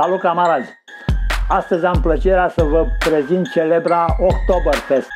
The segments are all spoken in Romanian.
Salut camarazi! Astăzi am plăcerea să vă prezint celebra Oktoberfest.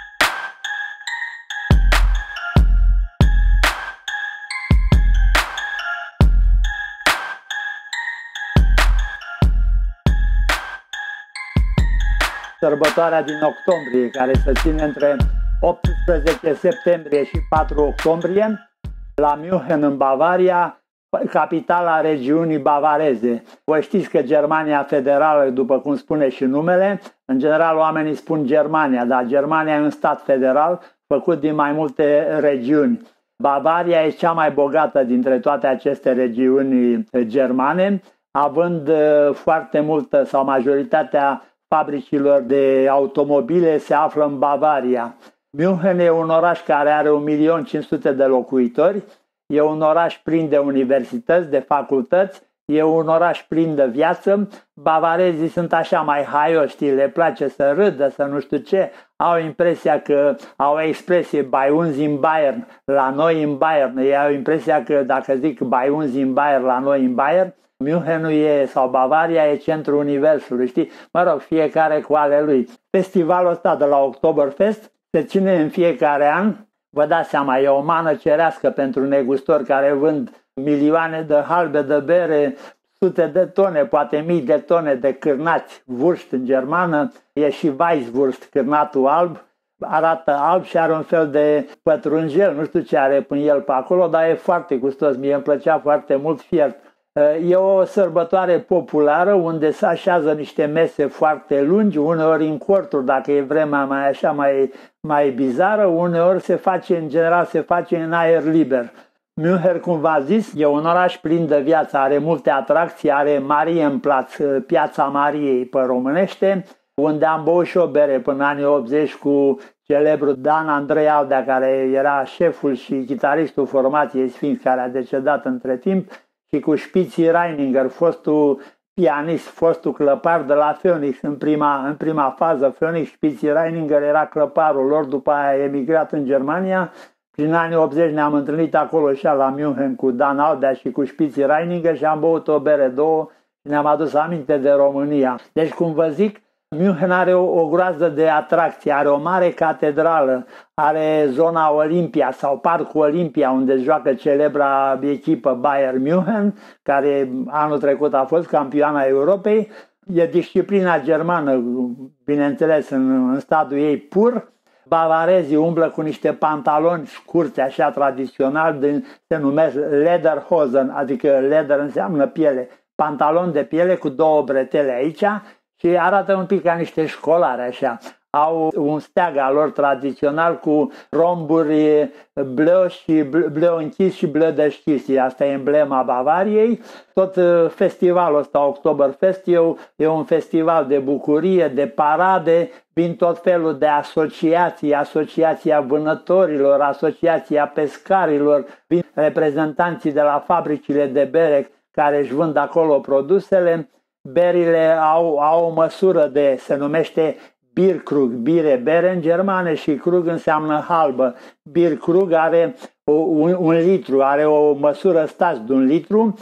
Sărbătoarea din octombrie, care se ține între 18 septembrie și 4 octombrie la München în Bavaria, Păi, capitala regiunii bavareze. Vă știți că Germania Federală, după cum spune și numele, în general oamenii spun Germania, dar Germania e un stat federal făcut din mai multe regiuni. Bavaria e cea mai bogată dintre toate aceste regiuni germane, având uh, foarte multă sau majoritatea fabricilor de automobile se află în Bavaria. München e un oraș care are 1.500.000 de locuitori, e un oraș plin de universități, de facultăți, e un oraș plin de viață. Bavarezii sunt așa mai haioși, le place să râdă, să nu știu ce. Au impresia că, au expresie bai unzi în Bayern, la noi în Bayern. Ei au impresia că dacă zic bai unzi în Bayern, la noi în Bayern, Münchenul e, sau Bavaria e centrul universului, știi? Mă rog, fiecare cu ale lui. Festivalul ăsta de la Oktoberfest se ține în fiecare an Vă dați seama, e o mană cerească pentru negustori care vând milioane de halbe de bere, sute de tone, poate mii de tone de cârnați vârst în germană. E și Weisswurst, cârnatul alb, arată alb și are un fel de pătrunjel, nu știu ce are până el pe acolo, dar e foarte gustos, mie îmi plăcea foarte mult fiert. E o sărbătoare populară unde se așează niște mese foarte lungi, uneori în corturi, dacă e vremea mai așa mai, mai bizară, uneori se face, în general, se face în aer liber. Müncher, cum v-a zis, e un oraș plin de viață, are multe atracții, are Marie în plaț, eh, Piața Mariei pe românește, unde am băut și o bere până anii 80 cu celebrul Dan Andrei Aldea, care era șeful și chitaristul formației Sfinț, care a decedat între timp, și cu Spiții Reininger, fostul pianist, fostul clăpar de la Phoenix în prima, în prima fază. Phoenix Spiții Reininger era clăparul lor, după aia emigrat în Germania. Prin anii 80 ne-am întâlnit acolo și la München cu Dan Aldea și cu Spiții Reininger și am băut o bere două și ne-am adus aminte de România. Deci, cum vă zic, München are o, o groază de atracții, are o mare catedrală, are zona Olimpia sau Parcul Olimpia unde joacă celebra echipă Bayern München, care anul trecut a fost campioana Europei. E disciplina germană, bineînțeles, în, în stadiul ei pur. Bavarezii umblă cu niște pantaloni scurți, așa tradițional, din, se numesc lederhosen, adică leder înseamnă piele, pantalon de piele cu două bretele aici și arată un pic ca niște școlare așa. Au un steag al lor tradițional cu romburi bleu și bleu închis și bleu deschis. Asta e emblema Bavariei. Tot festivalul ăsta, Oktoberfest, e un festival de bucurie, de parade, vin tot felul de asociații, asociația vânătorilor, asociația pescarilor, vin reprezentanții de la fabricile de bere care își vând acolo produsele berile au, au o măsură de, se numește Birkrug, bire, bere în Germane și krug înseamnă halbă. Birkrug are o, un, un litru, are o măsură stați de un litru.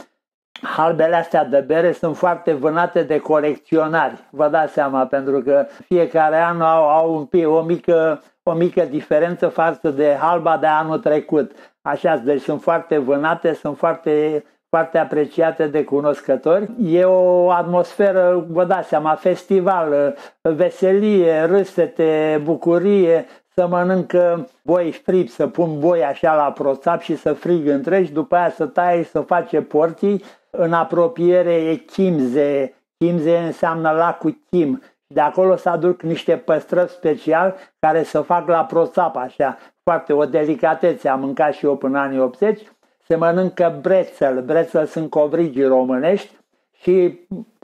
Halbele astea de bere sunt foarte vânate de colecționari, vă dați seama, pentru că fiecare an au, au un pic, o, mică, o mică diferență față de halba de anul trecut. Așa, deci sunt foarte vânate, sunt foarte foarte apreciate de cunoscători. E o atmosferă, vă dați seama, festival, veselie, râsete, bucurie, să mănâncă boi fript, să pun boi așa la proțap și să frig întregi, după aia să taie și să face porții. În apropiere e Chimze, Chimze înseamnă lacul Chim, de acolo să aduc niște păstrăvi special care să fac la proțap așa, foarte o delicatețe, am mâncat și eu până anii 80 se mănâncă brețel. Brețel sunt covrigii românești și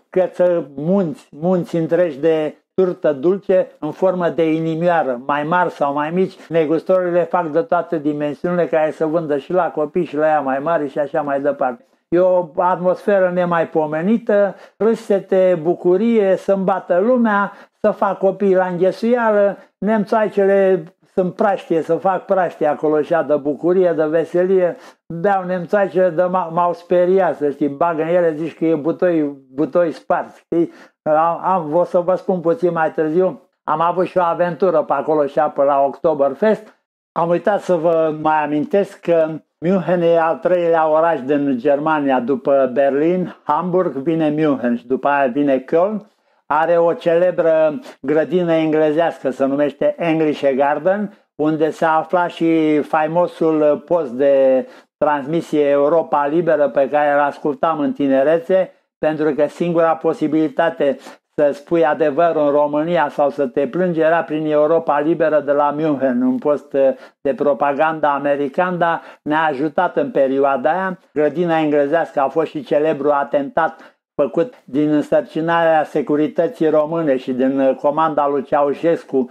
creță munți, munți întregi de turtă dulce în formă de inimioară, mai mari sau mai mici. Negustorii le fac de toate dimensiunile care se vândă și la copii și la ea mai mari și așa mai departe. E o atmosferă nemaipomenită, râsete, bucurie, să-mi bată lumea, să fac copii la înghesuială, nemțoaicele sunt praștie, să fac praștie acolo și de bucurie, de veselie, beau nemțoace, de m-au speriat, să știi, bag în ele, zici că e butoi, butoi spart, știi? Am, am, o să vă spun puțin mai târziu, am avut și o aventură pe acolo și apă la Oktoberfest, am uitat să vă mai amintesc că München e al treilea oraș din Germania, după Berlin, Hamburg vine München și după aia vine Köln are o celebră grădină englezească, se numește English Garden, unde se afla și faimosul post de transmisie Europa Liberă pe care îl ascultam în tinerețe, pentru că singura posibilitate să spui adevărul în România sau să te plângi era prin Europa Liberă de la München, un post de propaganda americană ne-a ajutat în perioada aia. Grădina englezească a fost și celebru atentat făcut din însărcinarea securității române și din uh, comanda lui Ceaușescu,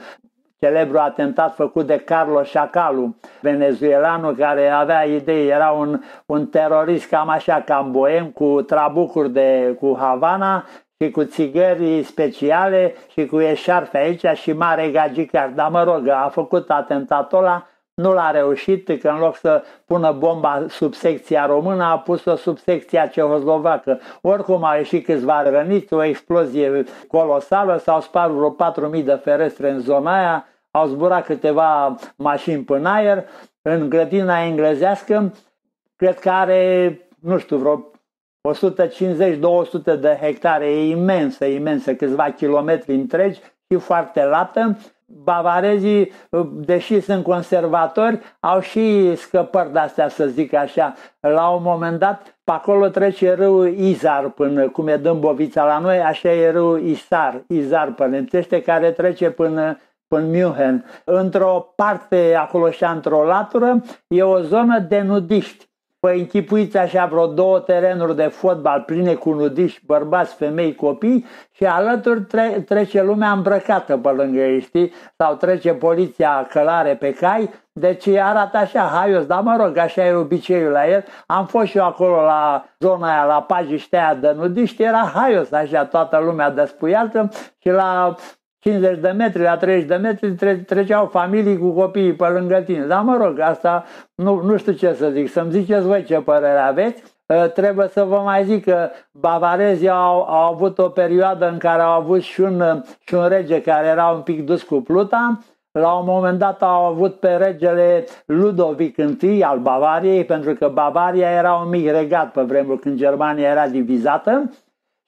celebru atentat făcut de Carlos Chacalu, venezuelanul care avea idei, era un, un terorist cam așa, cam boem, cu trabucuri de, cu Havana și cu țigări speciale și cu eșarfe aici și mare gagicar. Dar mă rog, a făcut atentatul ăla nu l-a reușit, că în loc să pună bomba sub secția română, a pus-o sub secția cehozlovacă. Oricum a ieșit câțiva răniți, o explozie colosală, s-au spart vreo 4.000 de ferestre în zona aia, au zburat câteva mașini până aer, în grădina englezească, cred că are, nu știu, vreo 150-200 de hectare, e imensă, imensă, câțiva kilometri întregi și foarte lată bavarezii, deși sunt conservatori, au și scăpări de-astea, să zic așa. La un moment dat, pe acolo trece râul Izar, până cum e Dâmbovița la noi, așa e râul Isar, Izar părintește, care trece până în München. Într-o parte acolo și într-o latură e o zonă de nudiști Vă păi închipuiți așa vreo două terenuri de fotbal pline cu nudiști, bărbați, femei, copii și alături tre- trece lumea îmbrăcată pe lângă ei, știi? Sau trece poliția călare pe cai, deci arată așa, haios, dar mă rog, așa e obiceiul la el. Am fost și eu acolo la zona aia, la pajiștea de nudiști, era haios, așa, toată lumea despuiată și la 50 de metri, la 30 de metri tre- treceau familii cu copiii pe lângă tine. Dar mă rog, asta nu, nu știu ce să zic. Să-mi ziceți voi ce părere aveți. Ă, trebuie să vă mai zic că bavarezii au, au avut o perioadă în care au avut și un, și un rege care era un pic dus cu pluta. La un moment dat au avut pe regele Ludovic I al Bavariei, pentru că Bavaria era un mic regat pe vremuri când Germania era divizată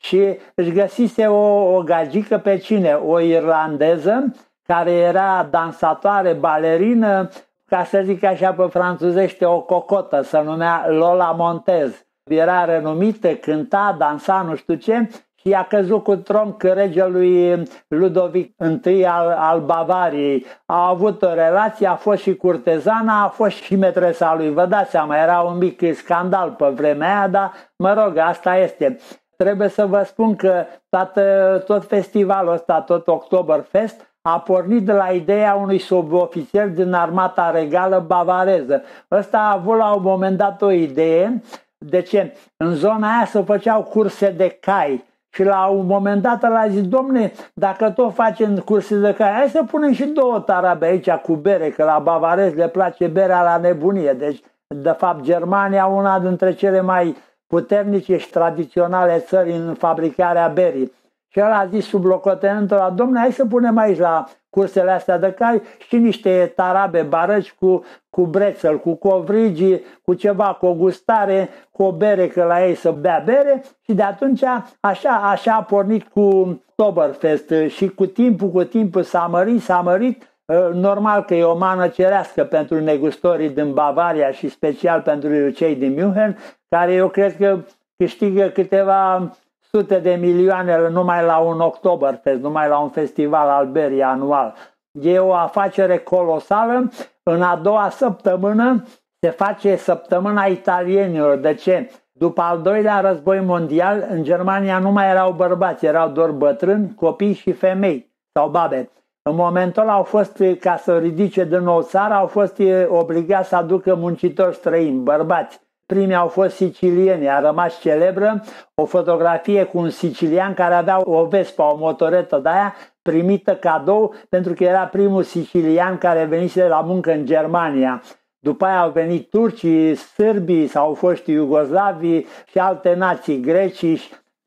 și își găsise o, o gagică pe cine? O irlandeză care era dansatoare, balerină, ca să zic așa pe franțuzește, o cocotă, se numea Lola Montez. Era renumită, cânta, dansa, nu știu ce, și a căzut cu tronc regelui Ludovic I al, al Bavariei. A avut o relație, a fost și curtezana, a fost și metresa lui. Vă dați seama, era un mic scandal pe vremea aia, dar mă rog, asta este trebuie să vă spun că toată, tot festivalul ăsta, tot Oktoberfest, a pornit de la ideea unui subofițer din armata regală bavareză. Ăsta a avut la un moment dat o idee, de ce? În zona aia se făceau curse de cai. Și la un moment dat l-a zis, domne, dacă tot facem curse de cai, hai să punem și două tarabe aici cu bere, că la bavarez le place berea la nebunie. Deci, de fapt, Germania una dintre cele mai uh, puternice și tradiționale țări în fabricarea berii. Și el a zis sub locotenentul la domnule, hai să punem aici la cursele astea de cai și niște tarabe, barăci cu, cu brețel, cu covrigi, cu ceva, cu o gustare, cu o bere, că la ei să bea bere și de atunci așa, așa a pornit cu Toberfest și cu timpul, cu timpul s-a mărit, s-a mărit Ă, normal că e o mană cerească pentru negustorii din Bavaria și special pentru cei din München, care eu cred că câștigă câteva sute de milioane numai la un Oktoberfest, numai la un festival alberii anual. E o afacere colosală. În a doua săptămână se face săptămâna italienilor. De ce? După al doilea război mondial, în Germania nu mai erau bărbați, erau doar bătrâni, copii și femei sau babe. În momentul ăla au fost, ca să ridice de nou țara, au fost obligați să aducă muncitori străini, bărbați. Primii au fost sicilieni, a rămas celebră o fotografie cu un sicilian care avea o vespa, o motoretă de aia, primită cadou pentru că era primul sicilian care venise la muncă în Germania. După aia au venit turcii, sârbii sau au fost iugoslavii și alte nații, grecii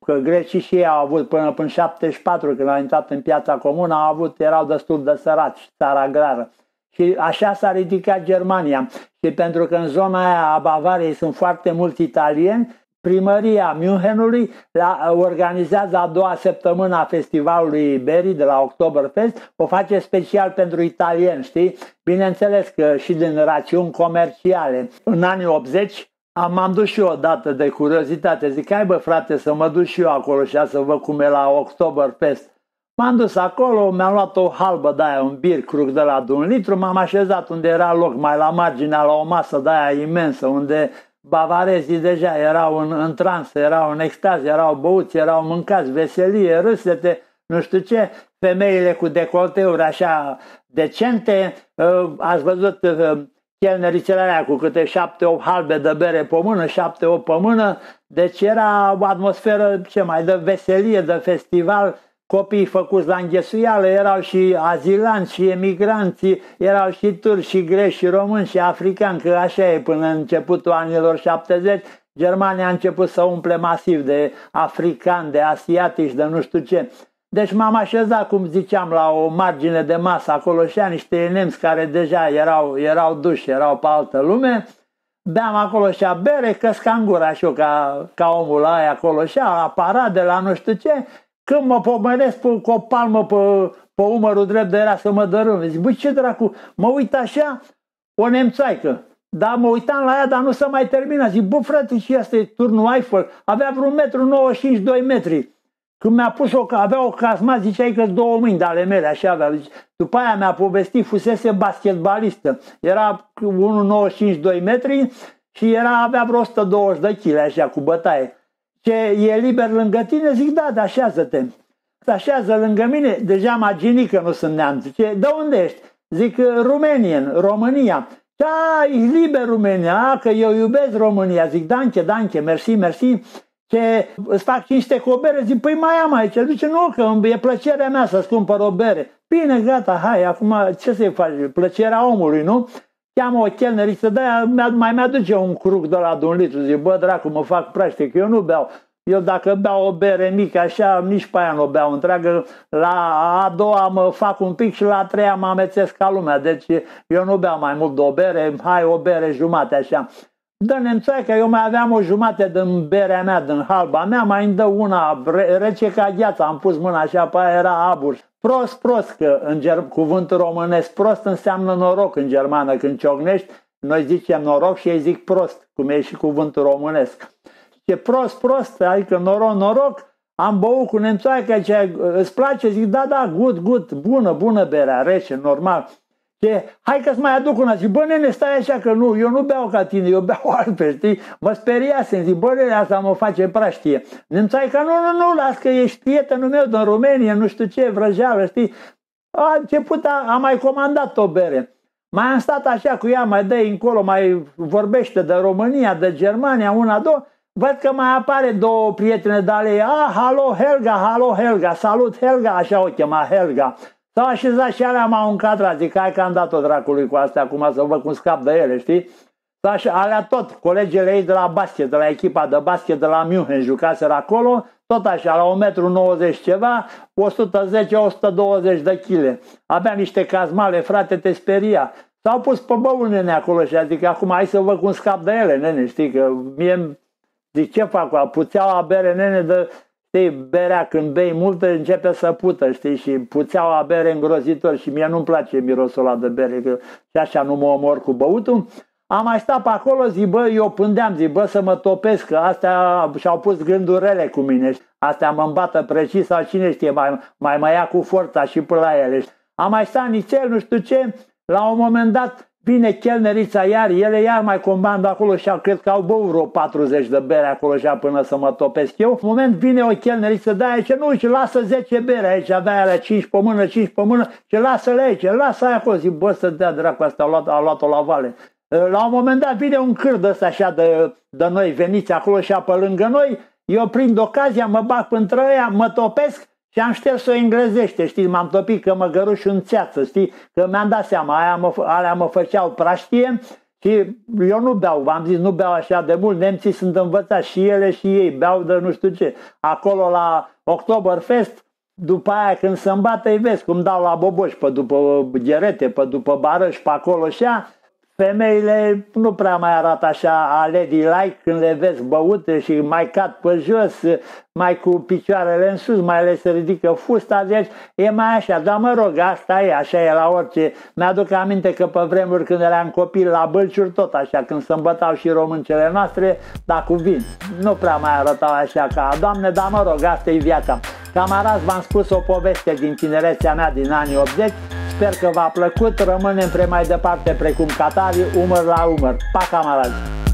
că grecii și ei au avut până în 74, când au intrat în piața comună, au avut, erau destul de săraci, țara agrară. Și așa s-a ridicat Germania. Și pentru că în zona aia a Bavariei sunt foarte mulți italieni, primăria Münchenului la, organizează a doua săptămână a festivalului Iberii de la Oktoberfest, o face special pentru italieni, știi? Bineînțeles că și din rațiuni comerciale. În anii 80 am, am dus și eu odată de curiozitate, zic, hai bă frate să mă duc și eu acolo și să văd cum e la Oktoberfest. M-am dus acolo, mi-am luat o halbă de aia, un bir cruc de la de un litru, m-am așezat unde era loc, mai la marginea, la o masă de aia imensă, unde bavarezii deja erau în, în trans, erau în extaz, erau băuți, erau mâncați, veselie, râsete, nu știu ce, femeile cu decolteuri așa decente, ă, ați văzut ă, chelnerițele alea cu câte șapte, opt halbe de bere pe mână, șapte, opt pe mână, deci era o atmosferă, ce mai, de veselie, de festival, copiii făcuți la înghesuială, erau și azilanți și emigranți, erau și turci și greși și români și africani, că așa e până în începutul anilor 70, Germania a început să umple masiv de africani, de asiatici, de nu știu ce. Deci m-am așezat, cum ziceam, la o margine de masă acolo și a niște nemți care deja erau, erau duși, erau pe altă lume. Beam acolo și a bere, căscam gura și eu ca, ca omul ăla acolo și a aparat de la nu știu ce. Când mă pomenesc cu o palmă pe, pe umărul drept de era să mă dărâm. Zic, băi, ce dracu, mă uit așa, o nemțoaică. Dar mă uitam la ea, dar nu se mai termina. Zic, bă, frate, și asta e turnul Eiffel. Avea vreun metru 95, 2 metri. Când mi-a pus-o, avea o casma, ziceai că două mâini de ale mele, așa avea. Deci, după aia mi-a povestit, fusese basketbalistă. Era 1,95-2 metri și era, avea vreo 120 de kg, așa, cu bătaie. Ce e liber lângă tine? Zic, da, da dar așează-te. Așează lângă mine, deja m-a că nu sunt neam. Zice, de unde ești? Zic, Rumenien, România. Da, e liber România, că eu iubesc România. Zic, danke, danke, mersi, mersi ce îți fac cinste cu o bere, zic, păi mai am aici. El zice, nu, că e plăcerea mea să-ți cumpăr o bere. Bine, gata, hai, acum ce să-i faci? Plăcerea omului, nu? Cheamă o chelneriță, da, mai mi-aduce un cruc de la un litru. Zic, bă, dracu, mă fac practic, eu nu beau. Eu dacă beau o bere mică așa, nici pe aia nu o beau întreagă, la a doua mă fac un pic și la a treia mă amețesc ca lumea. Deci eu nu beau mai mult de o bere, hai o bere jumate așa. Dă că eu mai aveam o jumate din berea mea, din halba mea, mai îmi dă una rece ca gheața, am pus mâna așa, pe aia era abur. Prost, prost, că în ger- cuvântul românesc prost înseamnă noroc în germană, când ciocnești, noi zicem noroc și ei zic prost, cum e și cuvântul românesc. E prost, prost, adică noroc, noroc, am băut cu nemțoaica ce îți place, zic, da, da, gut, gut, bună, bună berea, rece, normal. Ce? Hai că-ți mai aduc una. Și bă, nene, stai așa că nu, eu nu beau ca tine, eu beau altfel, știi? Mă speria să zic, bă, nene, asta mă face praștie. că nu, nu, nu, las că ești prietenul meu din România, nu știu ce, vrăjeală, știi? A început, a, a mai comandat o bere. Mai am stat așa cu ea, mai dă încolo, mai vorbește de România, de Germania, una, două. Văd că mai apare două prietene de ale ei. Ah, halo Helga, halo Helga, salut Helga, așa o chema Helga. S-au da, așezat și alea m-au încadrat, zic, hai că am dat-o dracului cu astea acum să văd cum scap de ele, știi? Așa, da, alea tot, colegele ei de la basket, de la echipa de basket de la München jucaseră acolo, tot așa, la 1,90 m ceva, 110-120 de kg. Avea niște cazmale, frate, te speria. S-au pus pe băul nene acolo și a zic, acum hai să văd cum scap de ele, nene, știi, că mie zic, ce fac cu puțeaua bere, nene, de știi, berea când bei multă începe să pută, știi, și puțeaua bere îngrozitor și mie nu-mi place mirosul ăla de bere, că și așa nu mă omor cu băutul. Am mai stat pe acolo, zic, bă, eu pândeam, zic, bă, să mă topesc, că astea și-au pus gândurile cu mine, astea mă îmbată precis sau cine știe, mai, mai mă ia cu forța și până la ele. Am mai stat el, nu știu ce, la un moment dat Vine chelnerița iar, ele iar mai comandă acolo și cred că au băut vreo 40 de bere acolo și până să mă topesc eu. În moment vine o chelneriță de aici, nu, și lasă 10 bere aici, avea alea 5 pe mână, 5 pe mână și lasă-le aici, lasă aia acolo. Zic, bă, să dea dracu asta, a luat, a luat-o la vale. Ă, la un moment dat vine un cârd ăsta așa de, de noi, veniți acolo și pe lângă noi, eu prind ocazia, mă bag între aia, mă topesc și am șters-o englezește, știi, m-am topit că găruș în țeață, știi, că mi-am dat seama, aia mă, alea mă făceau praștie și eu nu beau, v-am zis, nu beau așa de mult, nemții sunt învățați și ele și ei, beau de nu știu ce. Acolo la Oktoberfest, după aia când se îmbată, îi vezi cum dau la boboși, pe după gerete, pe după barăș, pe acolo și aia, Femeile nu prea mai arată așa a lady like când le vezi băute și mai cad pe jos, mai cu picioarele în sus, mai le se ridică fusta, deci e mai așa. Dar mă rog, asta e, așa e la orice. Mi-aduc aminte că pe vremuri când eram copil la bălciuri, tot așa, când se îmbătau și româncele noastre, dar cu vin. Nu prea mai arătau așa ca doamne, dar mă rog, asta e viața. Camaraz v-am spus o poveste din tinerețea mea din anii 80, Sper că v-a plăcut, rămânem pre mai departe precum Catarii, umăr la umăr. Pa, camarazi!